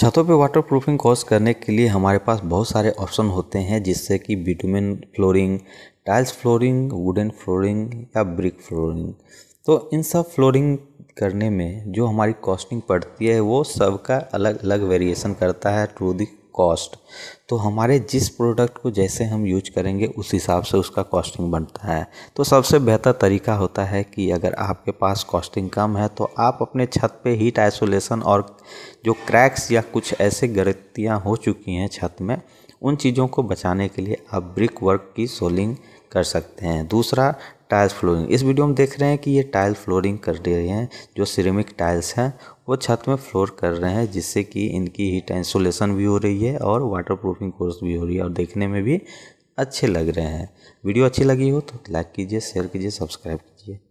छतों पे water proofing course करने के लिए हमारे पास बहुत सारे ऑप्शन होते हैं जिससे कि bitumen flooring tiles flooring wooden flooring या ब्रिक फ्लोरिंग तो इन सब फ्लोरिंग करने में जो हमारी कॉस्टिंग पड़ती है वो सबका अलग अलग वेरिएशन करता है टू दी कॉस्ट तो हमारे जिस प्रोडक्ट को जैसे हम यूज करेंगे उस हिसाब से उसका कॉस्टिंग बनता है तो सबसे बेहतर तरीका होता है कि अगर आपके पास कॉस्टिंग कम है तो आप अपने छत पे हीट आइसोलेशन और जो क्रैक्स या कुछ ऐसे गलतियाँ हो चुकी हैं छत में उन चीज़ों को बचाने के लिए आप ब्रिक वर्क की सोलिंग कर सकते हैं दूसरा टाइल्स फ्लोरिंग इस वीडियो में देख रहे हैं कि ये टाइल फ्लोरिंग कर रहे हैं जो सिरेमिक टाइल्स हैं वो छत में फ्लोर कर रहे हैं जिससे कि इनकी हीट इंसुलेशन भी हो रही है और वाटर प्रूफिंग कोर्स भी हो रही है और देखने में भी अच्छे लग रहे हैं वीडियो अच्छी लगी हो तो लाइक कीजिए शेयर कीजिए सब्सक्राइब कीजिए